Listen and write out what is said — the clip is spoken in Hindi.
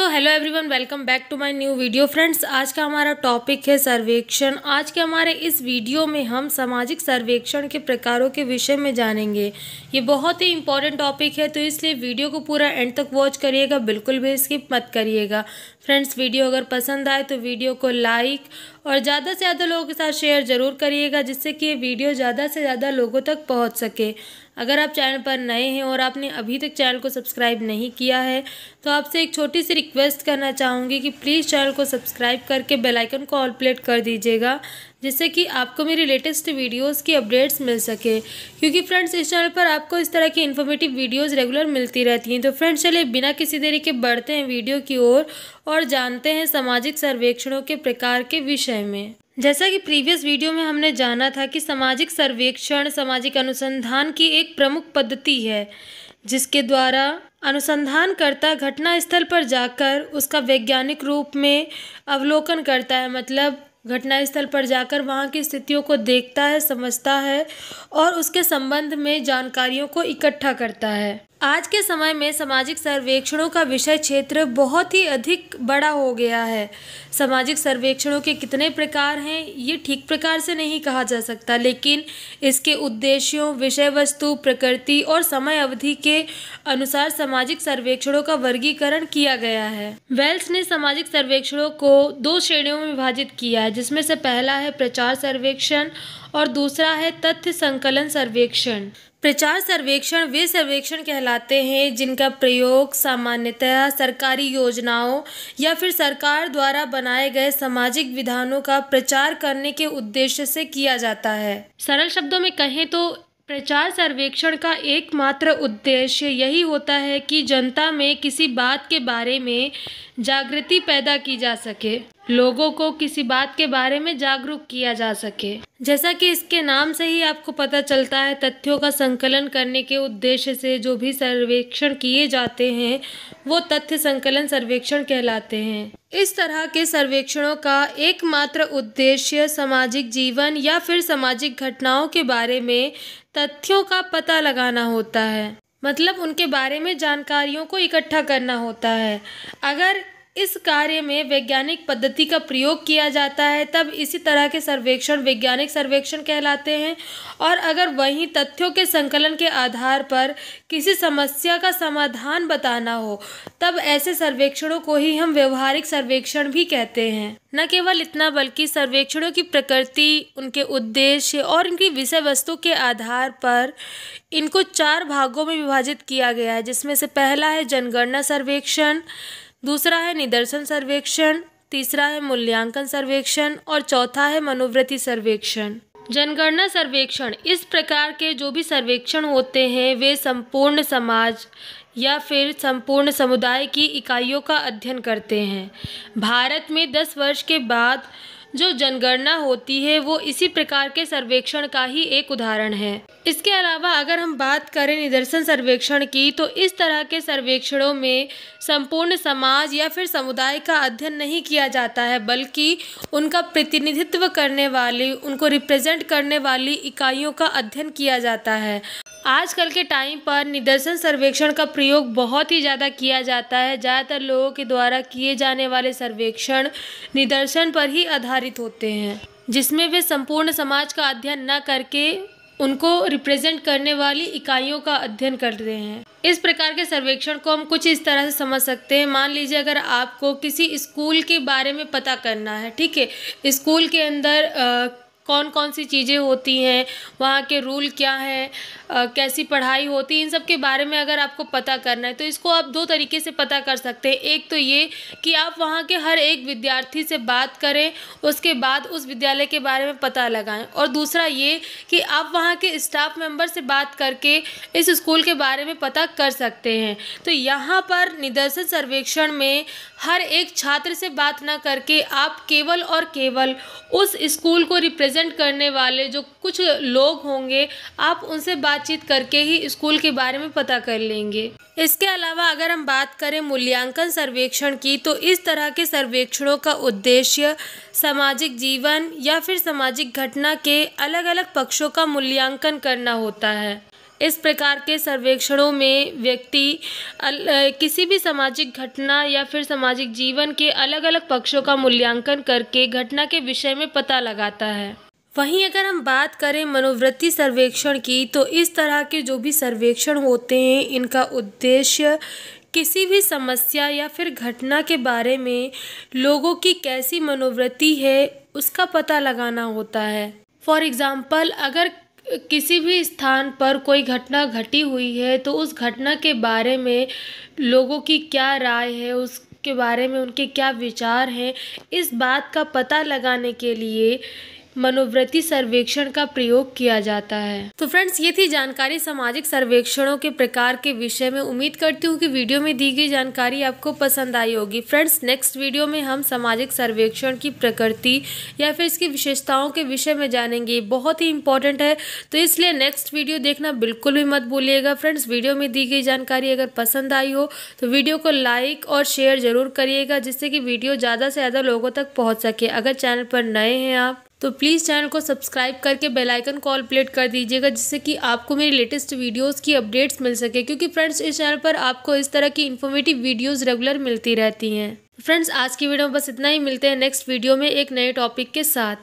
so hello everyone welcome back to my new video friends आज का हमारा टॉपिक है सर्वेक्षण आज के हमारे इस वीडियो में हम सामाजिक सर्वेक्षण के प्रकारों के विषय में जानेंगे ये बहुत ही इंपॉर्टेंट टॉपिक है तो इसलिए वीडियो को पूरा एंड तक वॉच करिएगा बिल्कुल भी स्किप मत करिएगा फ्रेंड्स वीडियो अगर पसंद आए तो वीडियो को लाइक और ज़्यादा से ज़्यादा लोगों के साथ शेयर ज़रूर करिएगा जिससे कि ये वीडियो ज़्यादा से ज़्यादा लोगों तक पहुँच सके अगर आप चैनल पर नए हैं और आपने अभी तक चैनल को सब्सक्राइब नहीं किया है तो आपसे एक छोटी सी रिक्वेस्ट करना चाहूँगी कि प्लीज़ चैनल को सब्सक्राइब करके बेलाइकन को ऑल प्लेट कर दीजिएगा जिससे कि आपको मेरी लेटेस्ट वीडियोस की अपडेट्स मिल सके क्योंकि फ्रेंड्स इस चैनल पर आपको इस तरह की इन्फॉर्मेटिव वीडियोस रेगुलर मिलती रहती हैं तो फ्रेंड्स चलिए बिना किसी देरी के बढ़ते हैं वीडियो की ओर और, और जानते हैं सामाजिक सर्वेक्षणों के प्रकार के विषय में जैसा कि प्रीवियस वीडियो में हमने जाना था कि सामाजिक सर्वेक्षण सामाजिक अनुसंधान की एक प्रमुख पद्धति है जिसके द्वारा अनुसंधानकर्ता घटना स्थल पर जाकर उसका वैज्ञानिक रूप में अवलोकन करता है मतलब घटनास्थल पर जाकर वहाँ की स्थितियों को देखता है समझता है और उसके संबंध में जानकारियों को इकट्ठा करता है आज के समय में सामाजिक सर्वेक्षणों का विषय क्षेत्र बहुत ही अधिक बड़ा हो गया है सामाजिक सर्वेक्षणों के कितने प्रकार हैं ये ठीक प्रकार से नहीं कहा जा सकता लेकिन इसके उद्देश्यों विषय वस्तु प्रकृति और समय अवधि के अनुसार सामाजिक सर्वेक्षणों का वर्गीकरण किया गया है वेल्स ने सामाजिक सर्वेक्षणों को दो श्रेणियों में विभाजित किया है जिसमें से पहला है प्रचार सर्वेक्षण और दूसरा है तथ्य संकलन सर्वेक्षण प्रचार सर्वेक्षण वे सर्वेक्षण कहलाते हैं जिनका प्रयोग सामान्यतः सरकारी योजनाओं या फिर सरकार द्वारा बनाए गए सामाजिक विधानों का प्रचार करने के उद्देश्य से किया जाता है सरल शब्दों में कहें तो प्रचार सर्वेक्षण का एकमात्र उद्देश्य यही होता है कि जनता में किसी बात के बारे में जागृति पैदा की जा सके लोगों को किसी बात के बारे में जागरूक किया जा सके जैसा कि इसके नाम से ही आपको पता चलता है तथ्यों का संकलन करने के उद्देश्य से जो भी सर्वेक्षण किए जाते हैं वो तथ्य संकलन सर्वेक्षण कहलाते हैं इस तरह के सर्वेक्षणों का एकमात्र उद्देश्य सामाजिक जीवन या फिर सामाजिक घटनाओं के बारे में तथ्यों का पता लगाना होता है मतलब उनके बारे में जानकारियों को इकट्ठा करना होता है अगर इस कार्य में वैज्ञानिक पद्धति का प्रयोग किया जाता है तब इसी तरह के सर्वेक्षण वैज्ञानिक सर्वेक्षण कहलाते हैं और अगर वहीं तथ्यों के संकलन के आधार पर किसी समस्या का समाधान बताना हो तब ऐसे सर्वेक्षणों को ही हम व्यवहारिक सर्वेक्षण भी कहते हैं न केवल इतना बल्कि सर्वेक्षणों की प्रकृति उनके उद्देश्य और इनकी विषय वस्तु के आधार पर इनको चार भागों में विभाजित किया गया है जिसमें से पहला है जनगणना सर्वेक्षण दूसरा है निदर्शन सर्वेक्षण तीसरा है मूल्यांकन सर्वेक्षण और चौथा है मनोवृत्ति सर्वेक्षण जनगणना सर्वेक्षण इस प्रकार के जो भी सर्वेक्षण होते हैं वे संपूर्ण समाज या फिर संपूर्ण समुदाय की इकाइयों का अध्ययन करते हैं भारत में 10 वर्ष के बाद जो जनगणना होती है वो इसी प्रकार के सर्वेक्षण का ही एक उदाहरण है इसके अलावा अगर हम बात करें निदर्शन सर्वेक्षण की तो इस तरह के सर्वेक्षणों में संपूर्ण समाज या फिर समुदाय का अध्ययन नहीं किया जाता है बल्कि उनका प्रतिनिधित्व करने वाली उनको रिप्रेजेंट करने वाली इकाइयों का अध्ययन किया जाता है आजकल के टाइम पर निदर्शन सर्वेक्षण का प्रयोग बहुत ही ज़्यादा किया जाता है ज़्यादातर लोगों के द्वारा किए जाने वाले सर्वेक्षण निदर्शन पर ही आधारित होते हैं जिसमें वे संपूर्ण समाज का अध्ययन न करके उनको रिप्रेजेंट करने वाली इकाइयों का अध्ययन कर रहे हैं इस प्रकार के सर्वेक्षण को हम कुछ इस तरह से समझ सकते हैं मान लीजिए अगर आपको किसी स्कूल के बारे में पता करना है ठीक है स्कूल के अंदर आ, कौन कौन सी चीज़ें होती हैं वहाँ के रूल क्या हैं कैसी पढ़ाई होती है इन सब के बारे में अगर आपको पता करना है तो इसको आप दो तरीके से पता कर सकते हैं एक तो ये कि आप वहाँ के हर एक विद्यार्थी से बात करें उसके बाद उस विद्यालय के बारे में पता लगाएं और दूसरा ये कि आप वहाँ के स्टाफ मेंबर से बात करके इस स्कूल के बारे में पता कर सकते हैं तो यहाँ पर निदर्शन सर्वेक्षण में हर एक छात्र से बात ना करके आप केवल और केवल उस स्कूल को रिप्रेजेंट रिप्रेजेंट करने वाले जो कुछ लोग होंगे आप उनसे बातचीत करके ही स्कूल के बारे में पता कर लेंगे इसके अलावा अगर हम बात करें मूल्यांकन सर्वेक्षण की तो इस तरह के सर्वेक्षणों का उद्देश्य सामाजिक जीवन या फिर सामाजिक घटना के अलग अलग पक्षों का मूल्यांकन करना होता है इस प्रकार के सर्वेक्षणों में व्यक्ति किसी भी सामाजिक घटना या फिर सामाजिक जीवन के अलग अलग पक्षों का मूल्यांकन करके घटना के विषय में पता लगाता है वहीं अगर हम बात करें मनोवृत्ति सर्वेक्षण की तो इस तरह के जो भी सर्वेक्षण होते हैं इनका उद्देश्य किसी भी समस्या या फिर घटना के बारे में लोगों की कैसी मनोवृत्ति है उसका पता लगाना होता है फॉर एग्ज़ाम्पल अगर किसी भी स्थान पर कोई घटना घटी हुई है तो उस घटना के बारे में लोगों की क्या राय है उस के बारे में उनके क्या विचार हैं इस बात का पता लगाने के लिए मनोवृत्ति सर्वेक्षण का प्रयोग किया जाता है तो फ्रेंड्स ये थी जानकारी सामाजिक सर्वेक्षणों के प्रकार के विषय में उम्मीद करती हूँ कि वीडियो में दी गई जानकारी आपको पसंद आई होगी फ्रेंड्स नेक्स्ट वीडियो में हम सामाजिक सर्वेक्षण की प्रकृति या फिर इसकी विशेषताओं के विषय में जानेंगे बहुत ही इंपॉर्टेंट है तो इसलिए नेक्स्ट वीडियो देखना बिल्कुल भी मत भूलिएगा फ्रेंड्स वीडियो में दी गई जानकारी अगर पसंद आई हो तो वीडियो को लाइक और शेयर ज़रूर करिएगा जिससे कि वीडियो ज़्यादा से ज़्यादा लोगों तक पहुँच सके अगर चैनल पर नए हैं आप तो प्लीज़ चैनल को सब्सक्राइब करके बेल आइकन कॉल प्लेट कर दीजिएगा जिससे कि आपको मेरी लेटेस्ट वीडियोस की अपडेट्स मिल सके क्योंकि फ्रेंड्स इस चैनल पर आपको इस तरह की इन्फॉर्मेटिव वीडियोस रेगुलर मिलती रहती हैं फ्रेंड्स आज की वीडियो में बस इतना ही मिलते हैं नेक्स्ट वीडियो में एक नए टॉपिक के साथ